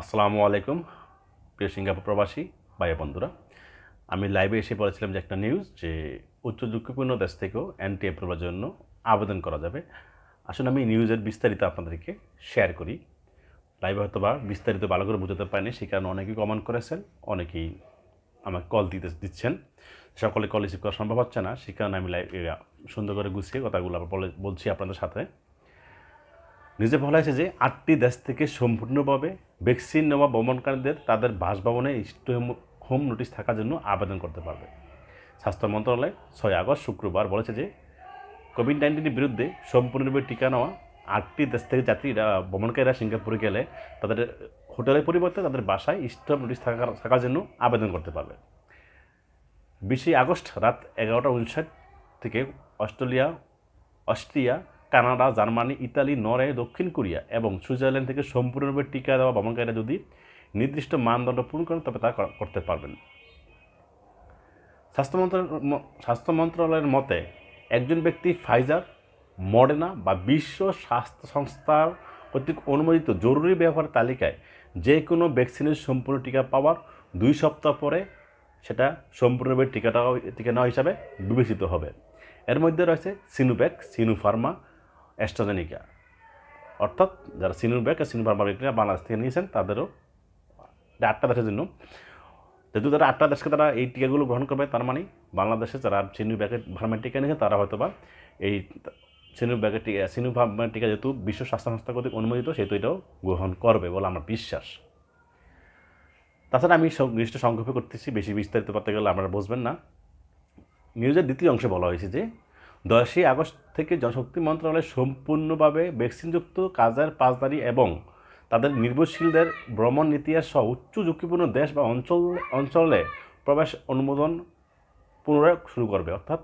আসসালামু আলাইকুম প্রিয় সিঙ্গাপুর প্রবাসী বাইয়া বন্ধুরা আমি লাইভে এসে বলেছিলাম যে একটা নিউজ যে উচ্চ ঝুঁকিপূর্ণ দেশ থেকেও অ্যান্টি অ্যাপ্রুভালের জন্য আবেদন করা যাবে আসলে আমি নিউজের বিস্তারিত আপনাদেরকে শেয়ার করি লাইভে হয়তো বা বিস্তারিত ভালো করে বোঝাতে পারিনি সেই কারণে অনেকেই কমেন্ট করেছেন অনেকেই আমাকে কল দিতে দিচ্ছেন সকলে কল রিসিভ করা সম্ভব হচ্ছে না সেই কারণে আমি লাইভ সুন্দর করে গুছিয়ে কথাগুলো বলছি আপনাদের সাথে নিজে বলা হয়েছে যে আটটি দেশ থেকে সম্পূর্ণভাবে ভ্যাকসিন নেওয়া ভ্রমণকারীদের তাদের বাসভবনে স্টে হোম নোটিশ থাকার জন্য আবেদন করতে পারবে স্বাস্থ্য মন্ত্রণালয় ছয় আগস্ট শুক্রবার বলেছে যে কোভিড নাইন্টিনের বিরুদ্ধে সম্পূর্ণরূপে টিকা নেওয়া আটটি দেশ থেকে যাত্রীরা ভ্রমণকারীরা সিঙ্গাপুরে গেলে তাদের হোটেলের পরিবর্তে তাদের বাসায় স্টপ নোটিশ থাকার থাকার জন্য আবেদন করতে পারবে বিশে আগস্ট রাত এগারোটা উনষাট থেকে Australia Austria Canada Germany Italy Norway দক্ষিণ কোরিয়া এবং সুইজারল্যান্ড থেকে সম্পূর্ণরূপে টিকা দেওয়া ভ্রমণকারীরা যদি নির্দিষ্ট মানদণ্ড পূরণ করেন তবে তা করতে পারবেন স্বাস্থ্য স্বাস্থ্য মন্ত্রণালয়ের মতে একজন ব্যক্তি ফাইজার মডেনা বা বিশ্ব স্বাস্থ্য সংস্থার কর্তৃক অনুমোদিত জরুরি ব্যবহার তালিকায় যে কোনো ভ্যাকসিনের সম্পূর্ণ টিকা পাওয়ার দুই সপ্তাহ পরে সেটা সম্পূর্ণভাবে টিকাটা টিকা নেওয়া হিসাবে বিবেচিত হবে এর মধ্যে রয়েছে সিনোপ্যাক সিনুফার্মা অ্যাস্ট্রাজেনিকা অর্থাৎ যারা সিনোভ্যাক আর সিনোভার বায়োটেকটা বাংলাদেশ থেকে নিয়েছেন তাদেরও আটটা দেশের জন্য যেহেতু তারা আটটা দেশকে তারা এই টিকাগুলো গ্রহণ করবে তার মানে বাংলাদেশে যারা সিনোব্যাকের ভার্মের টিকা নিয়েছে তারা হয়তো বা এই সিনোব্যাকের টিকা সিনোভার্মের টিকা যেহেতু বিশ্ব স্বাস্থ্য সংস্থা কর্তৃক অনুমোদিত সেহেতু এটাও গ্রহণ করবে বলে আমার বিশ্বাস তাছাড়া আমি নির্দিষ্ট সংক্ষেপে করতেছি বেশি বিস্তারিত করতে গেলে আপনারা বুঝবেন না নিউজের দ্বিতীয় অংশে বলা হয়েছে যে দশই আগস্ট থেকে জনশক্তি মন্ত্রণালয় সম্পূর্ণভাবে ভ্যাকসিনযুক্ত কাজার পাঁচদারি এবং তাদের নির্ভরশীলদের ভ্রমণ ইতিহাস সহ উচ্চ ঝুঁকিপূর্ণ দেশ বা অঞ্চল অঞ্চলে প্রবেশ অনুমোদন পুনরায় শুরু করবে অর্থাৎ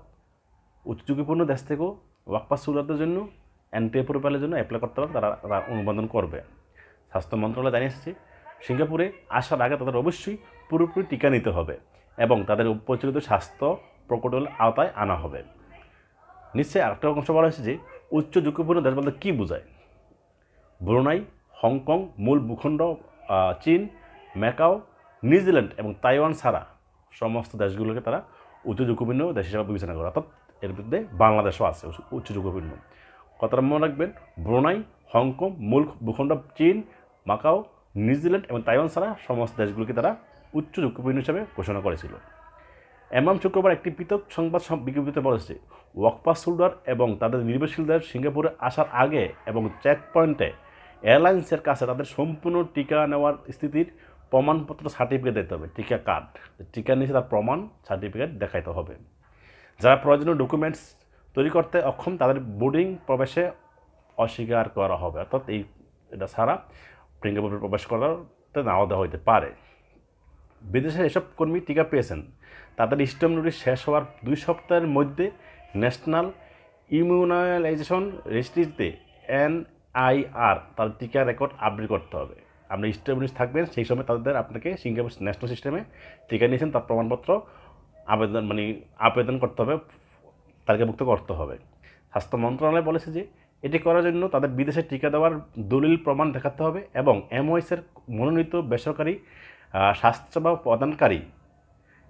উচ্চ ঝুঁকিপূর্ণ দেশ থেকেও ওয়াকপাস সুবিধাদের জন্য এনটিএ প্রোফাইলের জন্য অ্যাপ্লাই করতে পারবে তারা তারা অনুমোদন করবে স্বাস্থ্য মন্ত্রণালয় জানিয়েছে সিঙ্গাপুরে আসার আগে তাদের অবশ্যই পুরোপুরি টিকা নিতে হবে এবং তাদের প্রচলিত স্বাস্থ্য প্রকটল আওতায় আনা হবে নিশ্চয়ই আরেকটা অংশ বলা হয়েছে যে উচ্চ ঝুঁকিপূর্ণ দেশ বলতে কী বোঝায় ব্রুনাই হংকং মূল ভূখণ্ড চীন ম্যাকাও নিউজিল্যান্ড এবং তাইওয়ান ছাড়া সমস্ত দেশগুলোকে তারা উচ্চ ঝুঁকিপূর্ণ দেশ হিসাবে বিবেচনা করে অর্থাৎ এর মধ্যে বাংলাদেশও আছে উচ্চ ঝুঁকিপূর্ণ কথাটা মনে রাখবেন ব্রুনাই হংকং মূল ভূখণ্ড চীন মাকাও নিউজিল্যান্ড এবং তাইওয়ান ছাড়া সমস্ত দেশগুলোকে তারা উচ্চ ঝুঁকিপূর্ণ হিসাবে ঘোষণা করেছিল এমাম শুক্রবার একটি পৃথক সংবাদ বিজ্ঞপ্তিতে বলেছে ওয়াকপাস হোল্ডার এবং তাদের নির্ভরশীলদের সিঙ্গাপুরে আসার আগে এবং চেক পয়েন্টে এয়ারলাইন্সের কাছে তাদের সম্পূর্ণ টিকা নেওয়ার স্থিতির প্রমাণপত্র সার্টিফিকেট দিতে হবে টিকা কার্ড টিকা নিয়েছে তার প্রমাণ সার্টিফিকেট দেখাইতে হবে যারা প্রয়োজনীয় ডকুমেন্টস তৈরি করতে অক্ষম তাদের বোর্ডিং প্রবেশে অস্বীকার করা হবে অর্থাৎ এই এটা ছাড়া সিঙ্গাপুরে প্রবেশ করাতে নাও দেওয়া হইতে পারে বিদেশের এসব কর্মী টিকা পেয়েছেন তাদের স্টেম নোটিস শেষ হওয়ার দুই সপ্তাহের মধ্যে ন্যাশনাল ইমিউনাইজেশন রেজিস্ট্রিতে এনআইআর তার টিকা রেকর্ড আপডেট করতে হবে আপনি স্টেম নোটিস থাকবেন সেই সময় তাদের আপনাকে সিঙ্গাপুর ন্যাশনাল সিস্টেমে টিকা নিয়েছেন তার প্রমাণপত্র আবেদন মানে আবেদন করতে হবে তালিকাভুক্ত করতে হবে স্বাস্থ্য মন্ত্রণালয় বলেছে যে এটি করার জন্য তাদের বিদেশে টিকা দেওয়ার দলিল প্রমাণ দেখাতে হবে এবং এমওএসের মনোনীত বেসরকারি স্বাস্থ্যসেবা প্রদানকারী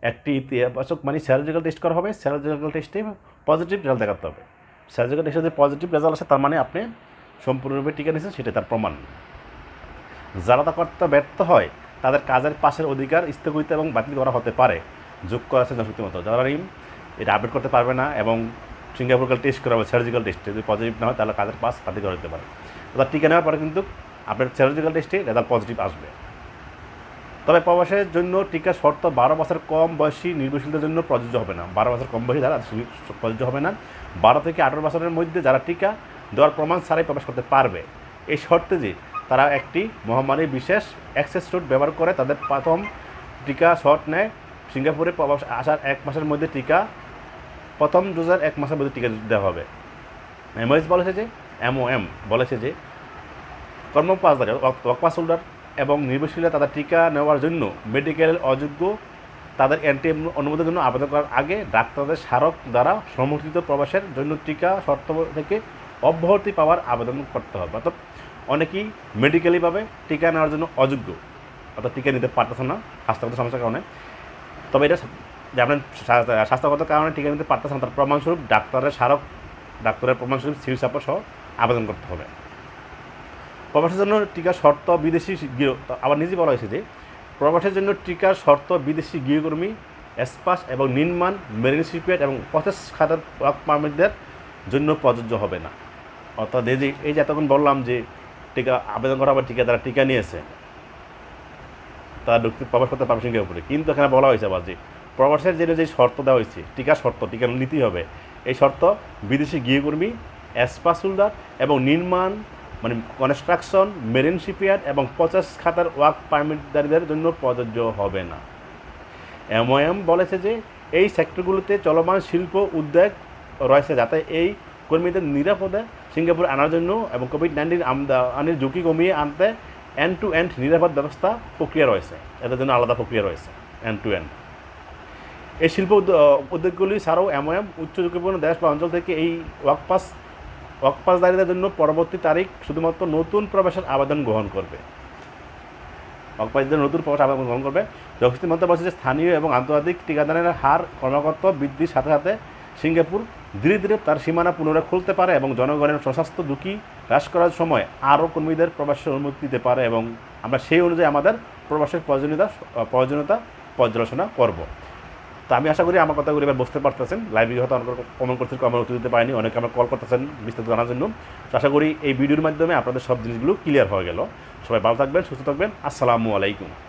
একটি ইতিবাচক মানে স্যারোলজিক্যাল টেস্ট করা হবে স্যারোলজিক্যাল টেস্টে পজিটিভ রেজাল্ট দেখাতে হবে সার্জিক্যাল টেস্টে যদি পজিটিভ রেজাল্ট আসে তার মানে আপনি সম্পূর্ণরূপে টিকা নিয়েছেন সেটা তার প্রমাণ যারা তা করতে ব্যর্থ হয় তাদের কাজের পাশের অধিকার স্থগিত এবং বাতিল করা হতে পারে যোগ করা আছে জনশক্তি মতো যারা রিম এটা আপডেট করতে পারবে না এবং সিঙ্গাপুরকাল টেস্ট করা হবে সার্জিক্যাল টেস্টে যদি পজিটিভ না হয় তাহলে কাজের পাস বাতিল করা যেতে পারে তার টিকা নেওয়ার পরে কিন্তু আপনার সার্জিক্যাল টেস্টে রেজাল্ট পজিটিভ আসবে তবে প্রবাসের জন্য টিকা শর্ত বারো বছর কম বয়সী নির্ভরশীলদের জন্য প্রযোজ্য হবে না বারো বছর কম বয়সী যারা প্রযোজ্য হবে না বারো থেকে আঠারো বছরের মধ্যে যারা টিকা দেওয়ার প্রমাণ ছাড়াই প্রবেশ করতে পারবে এই শর্তে যে তারা একটি মহামারী বিশেষ অ্যাক্সেস রুট ব্যবহার করে তাদের প্রথম টিকা শর্ট নেয় সিঙ্গাপুরে প্রবাস আসার এক মাসের মধ্যে টিকা প্রথম ডোজার এক মাসের মধ্যে টিকা দেওয়া হবে এমওএস বলেছে যে এমওএম বলেছে যে কর্মপাস ওয়াকপাস হোল্ডার এবং নির্ভরশীলরা তাদের টিকা নেওয়ার জন্য মেডিকেল অযোগ্য তাদের অ্যান্টি অনুমোদনের জন্য আবেদন করার আগে ডাক্তারদের স্মারক দ্বারা সমর্থিত প্রবাসের জন্য টিকা শর্ত থেকে অব্যাহতি পাওয়ার আবেদন করতে হবে অর্থাৎ অনেকেই মেডিকেলিভাবে টিকা নেওয়ার জন্য অযোগ্য অর্থাৎ টিকা নিতে পারতেছে না স্বাস্থ্যগত সমস্যার কারণে তবে এটা যেমন স্বাস্থ্যগত কারণে টিকা নিতে পারতেছে না তার প্রমাণস্বরূপ ডাক্তারের স্মারক ডাক্তারের প্রমাণস্বরূপ সিল সাপোর্ট সহ আবেদন করতে হবে প্রবাসের জন্য টিকা শর্ত বিদেশি গৃহ আবার নিজে বলা হয়েছে যে প্রবাসের জন্য টিকার শর্ত বিদেশি গৃহকর্মী এসপাস এবং নির্মাণ মেরিন শিপইয়ার্ড এবং পঁচাশ খাতের ওয়ার্ক পারমিটদের জন্য প্রযোজ্য হবে না অর্থাৎ এই যে এই যে এতক্ষণ বললাম যে টিকা আবেদন করা আবার টিকা তারা টিকা নিয়েছে তারা ঢুকতে প্রবাস করতে পারমিশন উপরে কিন্তু এখানে বলা হয়েছে আবার যে প্রবাসের জন্য যে শর্ত দেওয়া হয়েছে টিকা শর্ত টিকা নিতেই হবে এই শর্ত বিদেশি গৃহকর্মী অ্যাসপাস হোল্ডার এবং নির্মাণ মানে কনস্ট্রাকশন মেরিন শিপইয়ার্ড এবং পঁচাশ খাতার ওয়ার্ক পারমিটদারীদের জন্য প্রযোজ্য হবে না এমওএম বলেছে যে এই সেক্টরগুলোতে চলমান শিল্প উদ্যোগ রয়েছে যাতে এই কর্মীদের নিরাপদে সিঙ্গাপুর আনার জন্য এবং কোভিড নাইন্টিন আমদানির ঝুঁকি কমিয়ে আনতে এন্ড টু এন্ড নিরাপদ ব্যবস্থা প্রক্রিয়া রয়েছে এদের জন্য আলাদা প্রক্রিয়া রয়েছে এন্ড টু এন্ড এই শিল্প উদ্যোগগুলি ছাড়াও এমওএম উচ্চ ঝুঁকিপূর্ণ দেশ বা অঞ্চল থেকে এই ওয়ার্ক পাস অকপাসদারিদের জন্য পরবর্তী তারিখ শুধুমাত্র নতুন প্রবেশের আবেদন গ্রহণ করবে অকপাসদের নতুন প্রবেশ আবেদন গ্রহণ করবে জগস্তি মন্ত্রে বলছে যে স্থানীয় এবং আন্তর্জাতিক টিকাদানের হার কর্মকর্ত বৃদ্ধির সাথে সাথে সিঙ্গাপুর ধীরে ধীরে তার সীমানা পুনরায় খুলতে পারে এবং জনগণের সশস্ত্র দুঃখী হ্রাস করার সময় আরও কর্মীদের প্রবাসের অনুমতি দিতে পারে এবং আমরা সেই অনুযায়ী আমাদের প্রবাসের প্রয়োজনীয়তা প্রয়োজনীয়তা পর্যালোচনা করব তো আমি আশা করি আমার কথাগুলি এবার বুঝতে পারতেছেন লাইভে হয়তো অনেক কমন করছেন কমেন্ট উত্তর দিতে পারিনি অনেকে আমার কল করতেছেন বিস্তারিত জানার জন্য তো আশা করি এই ভিডিওর মাধ্যমে আপনাদের সব জিনিসগুলো ক্লিয়ার হয়ে গেল সবাই ভালো থাকবেন সুস্থ থাকবেন আসসালামু আলাইকুম